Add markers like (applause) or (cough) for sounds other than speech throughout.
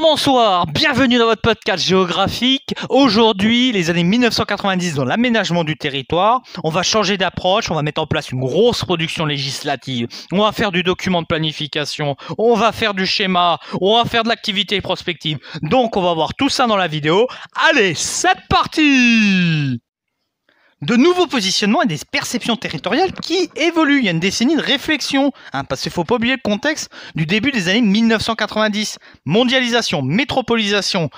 bonsoir, bienvenue dans votre podcast géographique. Aujourd'hui, les années 1990 dans l'aménagement du territoire. On va changer d'approche, on va mettre en place une grosse production législative. On va faire du document de planification, on va faire du schéma, on va faire de l'activité prospective. Donc, on va voir tout ça dans la vidéo. Allez, c'est parti de nouveaux positionnements et des perceptions territoriales qui évoluent. Il y a une décennie de réflexion, hein, parce qu'il ne faut pas oublier le contexte du début des années 1990. Mondialisation, métropolisation,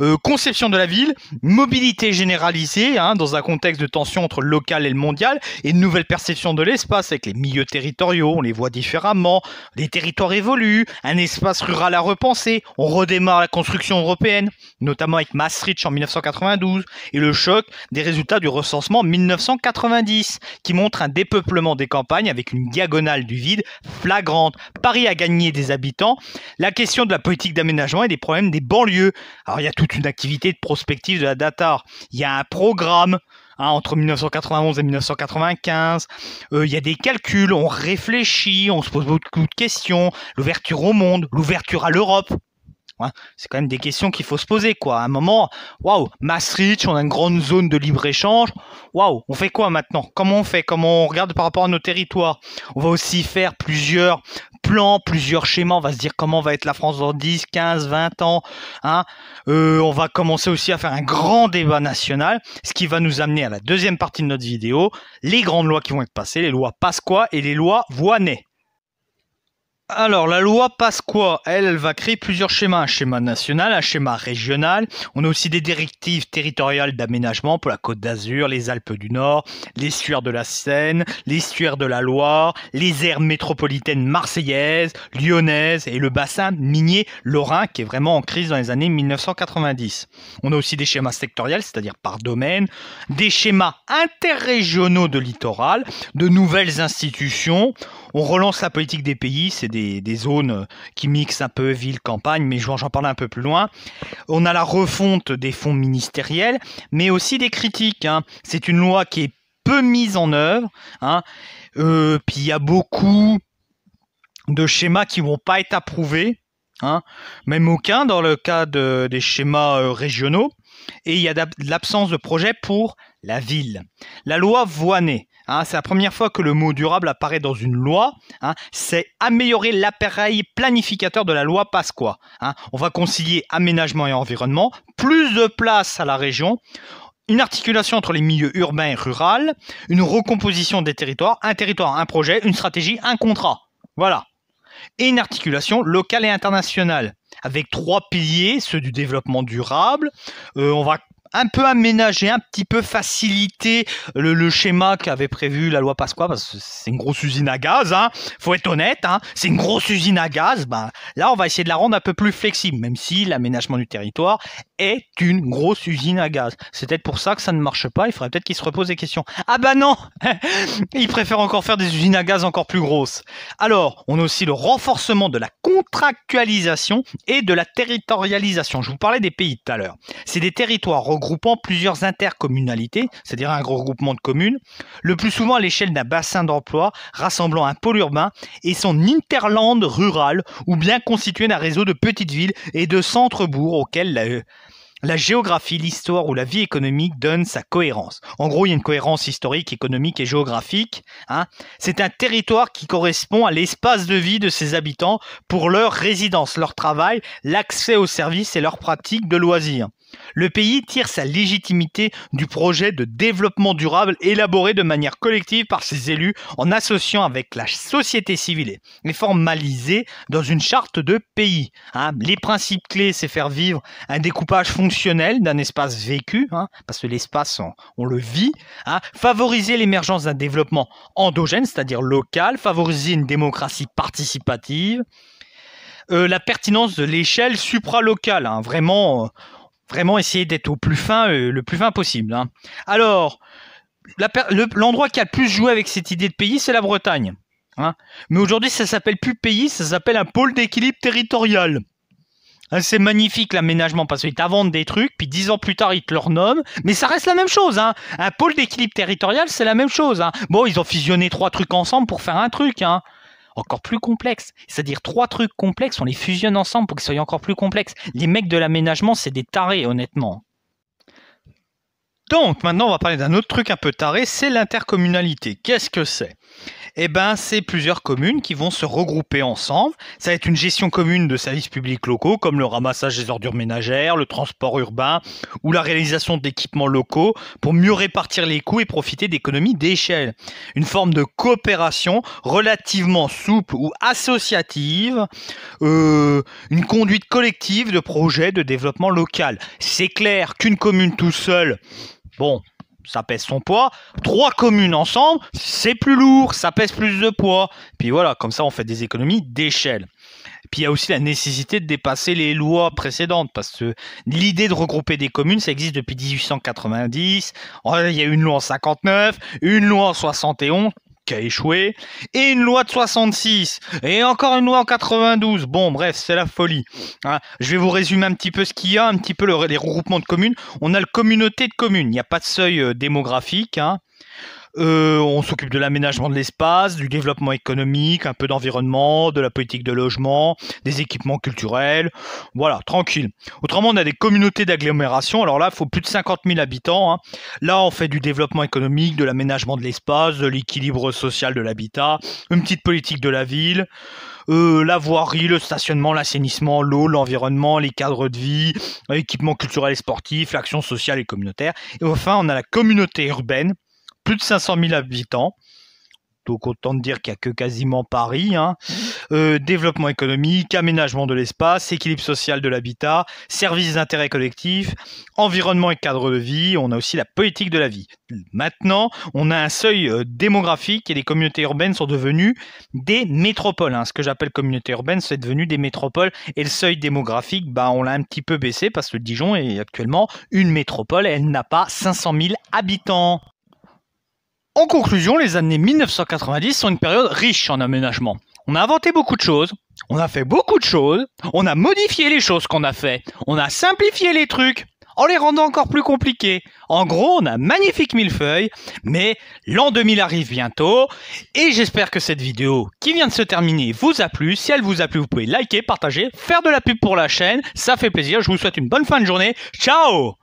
euh, conception de la ville, mobilité généralisée, hein, dans un contexte de tension entre le local et le mondial, et une nouvelle perception de l'espace avec les milieux territoriaux, on les voit différemment, les territoires évoluent, un espace rural à repenser, on redémarre la construction européenne, notamment avec Maastricht en 1992, et le choc des résultats du recensement 1990, qui montre un dépeuplement des campagnes avec une diagonale du vide flagrante. Paris a gagné des habitants. La question de la politique d'aménagement et des problèmes des banlieues. Alors il y a toute une activité de prospective de la data. Il y a un programme hein, entre 1991 et 1995. Euh, il y a des calculs, on réfléchit, on se pose beaucoup de questions. L'ouverture au monde, l'ouverture à l'Europe, Hein. c'est quand même des questions qu'il faut se poser, quoi. À un moment, waouh, Maastricht, on a une grande zone de libre-échange. Waouh, on fait quoi maintenant Comment on fait Comment on regarde par rapport à nos territoires On va aussi faire plusieurs plans, plusieurs schémas. On va se dire comment va être la France dans 10, 15, 20 ans. Hein euh, on va commencer aussi à faire un grand débat national, ce qui va nous amener à la deuxième partie de notre vidéo, les grandes lois qui vont être passées, les lois Pasqua et les lois Voinet. Alors, la loi passe quoi elle, va créer plusieurs schémas. Un schéma national, un schéma régional. On a aussi des directives territoriales d'aménagement pour la Côte d'Azur, les Alpes du Nord, l'estuaire de la Seine, l'estuaire de la Loire, les aires métropolitaines marseillaises, lyonnaises et le bassin minier lorrain qui est vraiment en crise dans les années 1990. On a aussi des schémas sectoriels, c'est-à-dire par domaine, des schémas interrégionaux de littoral, de nouvelles institutions. On relance la politique des pays, c'est des, zones euh, qui mixent un peu ville-campagne, mais j'en parle un peu plus loin. On a la refonte des fonds ministériels, mais aussi des critiques. Hein. C'est une loi qui est peu mise en œuvre. Hein. Euh, puis il y a beaucoup de schémas qui vont pas être approuvés, hein. même aucun dans le cas des schémas euh, régionaux et il y a l'absence de projet pour la ville. La loi Voinet, hein, c'est la première fois que le mot durable apparaît dans une loi, hein. c'est améliorer l'appareil planificateur de la loi Pasqua. Hein. On va concilier aménagement et environnement, plus de place à la région, une articulation entre les milieux urbains et rural, une recomposition des territoires, un territoire, un projet, une stratégie, un contrat. Voilà et une articulation locale et internationale, avec trois piliers, ceux du développement durable. Euh, on va un peu aménager, un petit peu faciliter le, schéma qu'avait prévu la loi Pasqua, parce que c'est une grosse usine à gaz, hein, faut être honnête, hein. c'est une grosse usine à gaz, ben, là on va essayer de la rendre un peu plus flexible, même si l'aménagement du territoire est une grosse usine à gaz. C'est peut-être pour ça que ça ne marche pas. Il faudrait peut-être qu'ils se reposent des questions. Ah bah non (laughs) il préfèrent encore faire des usines à gaz encore plus grosses. Alors, on a aussi le renforcement de la contractualisation et de la territorialisation. Je vous parlais des pays tout à l'heure. C'est des territoires regroupant plusieurs intercommunalités, c'est-à-dire un regroupement de communes, le plus souvent à l'échelle d'un bassin d'emploi rassemblant un pôle urbain et son interland rural ou bien constitué d'un réseau de petites villes et de centres-bourgs auxquels la, la géographie, l'histoire ou la vie économique donne sa cohérence. En gros, il y a une cohérence historique, économique et géographique. Hein. C'est un territoire qui correspond à l'espace de vie de ses habitants pour leur résidence, leur travail, l'accès aux services et leurs pratiques de loisirs. Le pays tire sa légitimité du projet de développement durable élaboré de manière collective par ses élus en associant avec la société civile et formalisé dans une charte de pays. Hein. les principes clés, c'est faire vivre un découpage fonctionnel d'un espace vécu, hein, parce que l'espace, on, le vit, hein. favoriser l'émergence d'un développement endogène, c'est-à-dire local, favoriser une démocratie participative, euh, la pertinence de l'échelle supralocale. Vraiment, euh, vraiment essayer d'être au plus fin, euh, le plus fin possible. Hein. Alors, l'endroit qui a le plus joué avec cette idée de pays, c'est la Bretagne. Hein. Mais aujourd'hui, ça s'appelle plus pays, ça s'appelle un pôle d'équilibre territorial. Hein, c'est magnifique l'aménagement parce qu'ils t'inventent des trucs, puis dix ans plus tard ils te le renomment, mais ça reste la même chose. Un pôle d'équilibre territorial, c'est la même chose. Bon, ils ont fusionné trois trucs ensemble pour faire un truc encore plus complexes. C'est-à-dire trois trucs complexes, on les fusionne ensemble pour qu'ils soient encore plus complexes. Les mecs de l'aménagement, c'est des tarés, honnêtement. Donc, maintenant, on va parler d'un autre truc un peu taré, c'est l'intercommunalité. Qu'est-ce que c'est eh ben, c'est plusieurs communes qui vont se regrouper ensemble. Ça va être une gestion commune de services publics locaux, comme le ramassage des ordures ménagères, le transport urbain ou la réalisation d'équipements locaux pour mieux répartir les coûts et profiter d'économies d'échelle. Une forme de coopération relativement souple ou associative, euh, une conduite collective de projets de développement local. C'est clair qu'une commune tout seule, bon, ça pèse son poids. Trois communes ensemble, c'est plus lourd, ça pèse plus de poids. Puis voilà, comme ça, on fait des économies d'échelle. Puis il y a aussi la nécessité de dépasser les lois précédentes, parce que l'idée de regrouper des communes, ça existe depuis 1890. Il y a une loi en 59, une loi en 71 qui a échoué, et une loi de 66, et encore une loi en 92. Bon, bref, c'est la folie. Hein. je vais vous résumer un petit peu ce qu'il y a, un petit peu les regroupements de communes. On a le communauté de communes, il n'y a pas de seuil euh, démographique. Hein. Euh, on s'occupe de l'aménagement de l'espace, du développement économique, un peu d'environnement, de la politique de logement, des équipements culturels. Voilà, tranquille. Autrement, on a des communautés d'agglomération. Alors là, il faut plus de 50 000 habitants. Hein. Là, on fait du développement économique, de l'aménagement de l'espace, de l'équilibre social de l'habitat, une petite politique de la ville. Euh, la voirie, le stationnement, l'assainissement, l'eau, l'environnement, les cadres de vie, l'équipement culturel et sportif, l'action sociale et communautaire. Et enfin, on a la communauté urbaine plus de 500 000 habitants. Donc autant de dire qu'il n'y a que quasiment Paris. Hein. Euh, développement économique, aménagement de l'espace, équilibre social de l'habitat, services d'intérêt collectif, environnement et cadre de vie. On a aussi la politique de la vie. Maintenant, on a un seuil euh, démographique et les communautés urbaines sont devenues des métropoles. Hein. Ce que j'appelle communauté urbaine, c'est devenu des métropoles. Et le seuil démographique, bah, on l'a un petit peu baissé parce que Dijon est actuellement une métropole et elle n'a pas 500 000 habitants. En conclusion, les années 1990 sont une période riche en aménagements. On a inventé beaucoup de choses, on a fait beaucoup de choses, on a modifié les choses qu'on a fait, on a simplifié les trucs en les rendant encore plus compliqués. En gros, on a un magnifique millefeuille, mais l'an 2000 arrive bientôt, et j'espère que cette vidéo qui vient de se terminer vous a plu. Si elle vous a plu, vous pouvez liker, partager, faire de la pub pour la chaîne, ça fait plaisir, je vous souhaite une bonne fin de journée, ciao